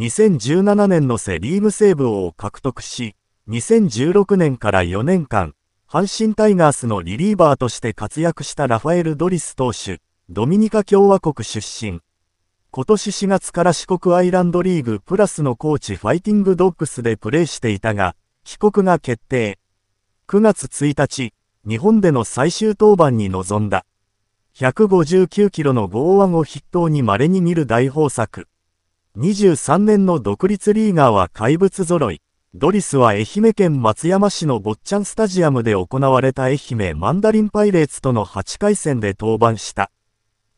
2017年のセ・リーグセーブを獲得し、2016年から4年間、阪神タイガースのリリーバーとして活躍したラファエル・ドリス投手、ドミニカ共和国出身。今年4月から四国アイランドリーグプラスのコーチファイティングドッグスでプレーしていたが、帰国が決定。9月1日、日本での最終登板に臨んだ。159キロの剛腕を筆頭に稀に見る大豊作。23年の独立リーガーは怪物揃い。ドリスは愛媛県松山市の坊っちゃんスタジアムで行われた愛媛マンダリンパイレーツとの8回戦で登板した。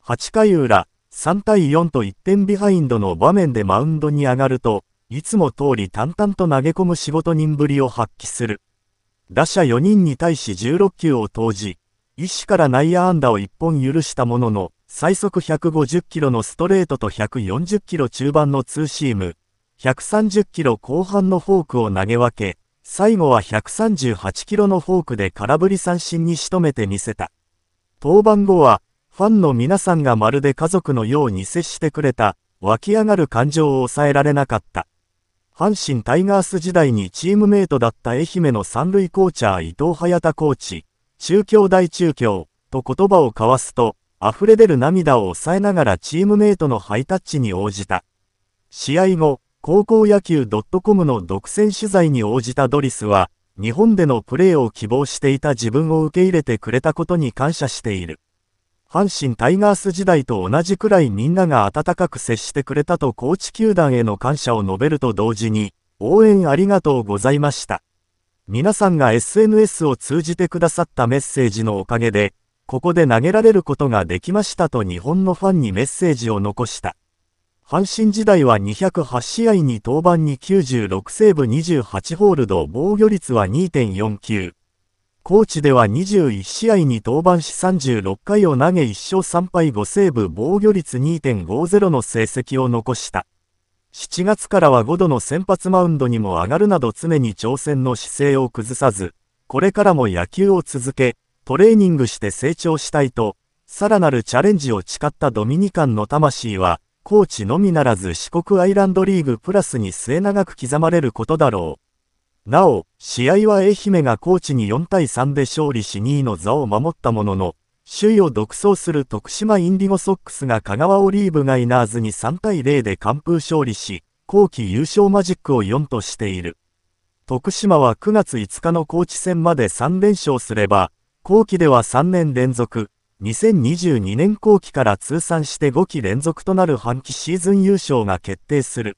8回裏、3対4と1点ビハインドの場面でマウンドに上がると、いつも通り淡々と投げ込む仕事人ぶりを発揮する。打者4人に対し16球を投じ、医師から内野安打を1本許したものの、最速150キロのストレートと140キロ中盤のツーシーム、130キロ後半のフォークを投げ分け、最後は138キロのフォークで空振り三振に仕留めてみせた。登板後は、ファンの皆さんがまるで家族のように接してくれた、湧き上がる感情を抑えられなかった。阪神タイガース時代にチームメイトだった愛媛の三塁コーチャー伊藤隼太コーチ、中京大中京と言葉を交わすと、溢れ出る涙を抑えながらチームメイトのハイタッチに応じた。試合後、高校野球 .com の独占取材に応じたドリスは、日本でのプレーを希望していた自分を受け入れてくれたことに感謝している。阪神タイガース時代と同じくらいみんなが温かく接してくれたと高知球団への感謝を述べると同時に、応援ありがとうございました。皆さんが SNS を通じてくださったメッセージのおかげで、ここで投げられることができましたと日本のファンにメッセージを残した。阪神時代は208試合に登板に96セーブ28ホールド、防御率は2.49。高知では21試合に登板し36回を投げ1勝3敗5セーブ防御率2.50の成績を残した。7月からは5度の先発マウンドにも上がるなど常に挑戦の姿勢を崩さず、これからも野球を続け、トレーニングして成長したいと、さらなるチャレンジを誓ったドミニカンの魂は、高知のみならず四国アイランドリーグプラスに末永く刻まれることだろう。なお、試合は愛媛が高知に4対3で勝利し2位の座を守ったものの、首位を独走する徳島インディゴソックスが香川オリーブガイナーズに3対0で完封勝利し、後期優勝マジックを4としている。徳島は9月5日の高知戦まで3連勝すれば、後期では3年連続、2022年後期から通算して5期連続となる半期シーズン優勝が決定する。